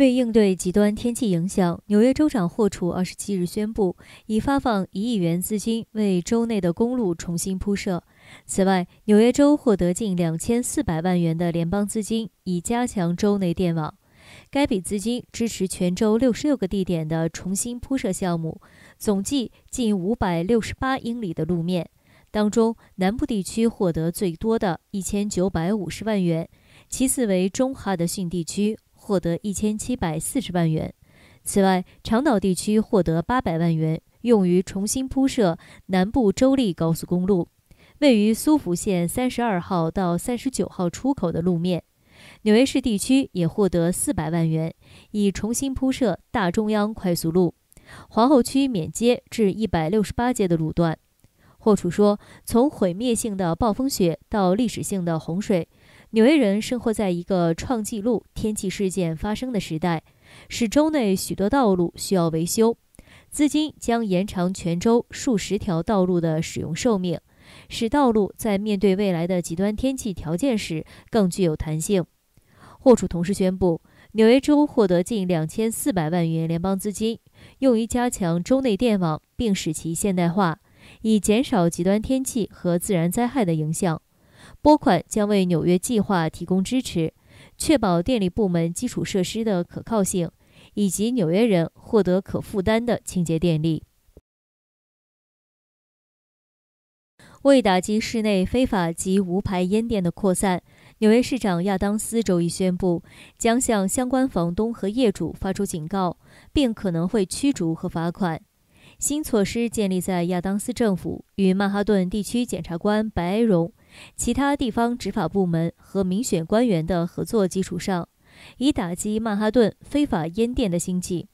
为应对极端天气影响，纽约州长霍楚二十七日宣布，已发放一亿元资金为州内的公路重新铺设。此外，纽约州获得近两千四百万元的联邦资金，以加强州内电网。该笔资金支持全州六十六个地点的重新铺设项目，总计近五百六十八英里的路面。当中，南部地区获得最多的一千九百五十万元，其次为中哈德逊地区。获得一千七百四十万元。此外，长岛地区获得八百万元，用于重新铺设南部州立高速公路，位于苏福县三十二号到三十九号出口的路面。纽约市地区也获得四百万元，以重新铺设大中央快速路皇后区免街至一百六十八街的路段。霍楚说：“从毁灭性的暴风雪到历史性的洪水。”纽约人生活在一个创纪录天气事件发生的时代，使州内许多道路需要维修。资金将延长全州数十条道路的使用寿命，使道路在面对未来的极端天气条件时更具有弹性。霍楚同时宣布，纽约州获得近两千四百万元联邦资金，用于加强州内电网并使其现代化，以减少极端天气和自然灾害的影响。拨款将为纽约计划提供支持，确保电力部门基础设施的可靠性，以及纽约人获得可负担的清洁电力。为打击室内非法及无牌烟店的扩散，纽约市长亚当斯周一宣布，将向相关房东和业主发出警告，并可能会驱逐和罚款。新措施建立在亚当斯政府与曼哈顿地区检察官白荣。其他地方执法部门和民选官员的合作基础上，以打击曼哈顿非法烟店的兴起。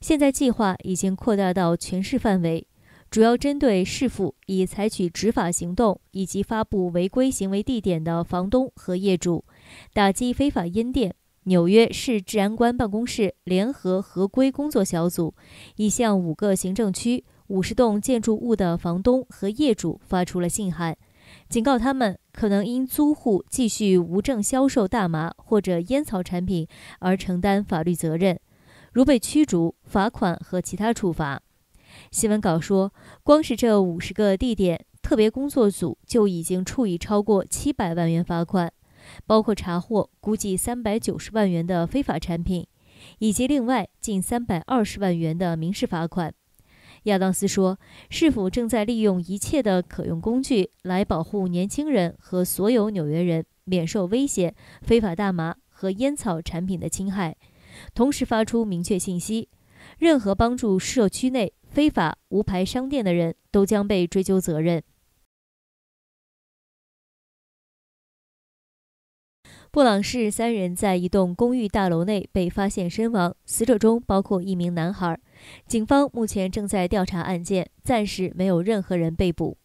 现在计划已经扩大到全市范围，主要针对市府已采取执法行动以及发布违规行为地点的房东和业主，打击非法烟店。纽约市治安官办公室联合合规工作小组已向五个行政区五十栋建筑物的房东和业主发出了信函。警告他们，可能因租户继续无证销售大麻或者烟草产品而承担法律责任，如被驱逐、罚款和其他处罚。新闻稿说，光是这五十个地点，特别工作组就已经处以超过七百万元罚款，包括查获估计三百九十万元的非法产品，以及另外近三百二十万元的民事罚款。亚当斯说：“市府正在利用一切的可用工具来保护年轻人和所有纽约人免受威胁非法大麻和烟草产品的侵害，同时发出明确信息：任何帮助社区内非法无牌商店的人都将被追究责任。”布朗市三人在一栋公寓大楼内被发现身亡，死者中包括一名男孩。警方目前正在调查案件，暂时没有任何人被捕。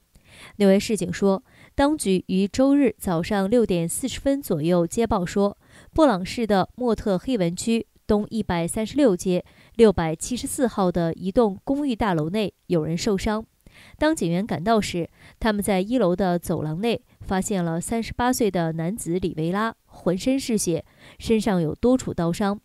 纽约市警说，当局于周日早上六点四十分左右接报，说布朗市的莫特黑文区东一百三十六街六百七十四号的一栋公寓大楼内有人受伤。当警员赶到时，他们在一楼的走廊内发现了38岁的男子李维拉，浑身是血，身上有多处刀伤。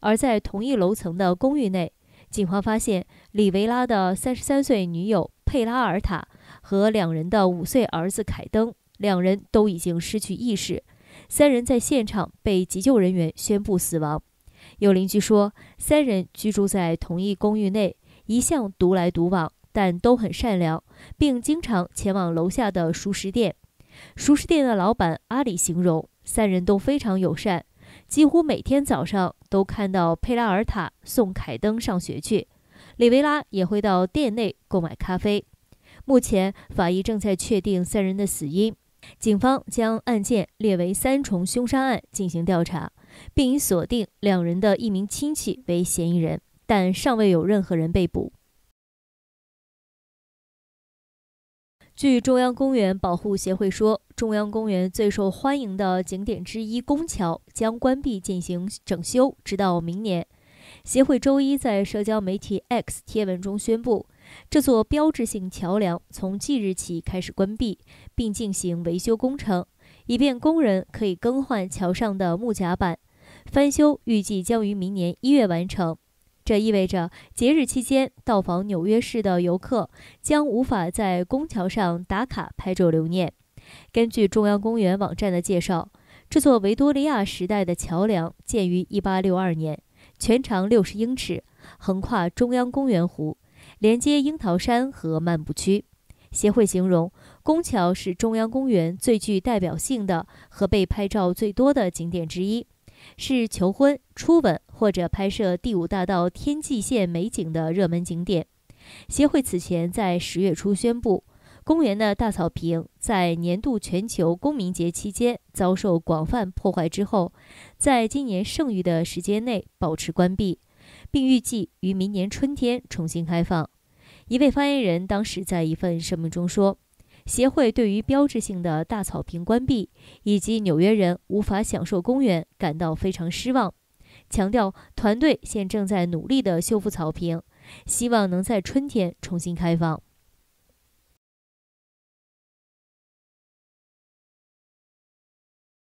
而在同一楼层的公寓内，警方发现李维拉的33岁女友佩拉尔塔和两人的5岁儿子凯登，两人都已经失去意识，三人在现场被急救人员宣布死亡。有邻居说，三人居住在同一公寓内，一向独来独往。但都很善良，并经常前往楼下的熟食店。熟食店的老板阿里形容，三人都非常友善，几乎每天早上都看到佩拉尔塔送凯登上学去，里维拉也会到店内购买咖啡。目前法医正在确定三人的死因，警方将案件列为三重凶杀案进行调查，并已锁定两人的一名亲戚为嫌疑人，但尚未有任何人被捕。据中央公园保护协会说，中央公园最受欢迎的景点之一——宫桥将关闭进行整修，直到明年。协会周一在社交媒体 X（ 贴文）中宣布，这座标志性桥梁从即日起开始关闭，并进行维修工程，以便工人可以更换桥上的木甲板。翻修预计将于明年一月完成。这意味着节日期间到访纽约市的游客将无法在宫桥上打卡拍照留念。根据中央公园网站的介绍，这座维多利亚时代的桥梁建于1862年，全长60英尺，横跨中央公园湖，连接樱桃山和漫步区。协会形容，宫桥是中央公园最具代表性的和被拍照最多的景点之一，是求婚、初吻。或者拍摄第五大道天际线美景的热门景点。协会此前在十月初宣布，公园的大草坪在年度全球公民节期间遭受广泛破坏之后，在今年剩余的时间内保持关闭，并预计于明年春天重新开放。一位发言人当时在一份声明中说：“协会对于标志性的大草坪关闭以及纽约人无法享受公园感到非常失望。”强调，团队现正在努力的修复草坪，希望能在春天重新开放。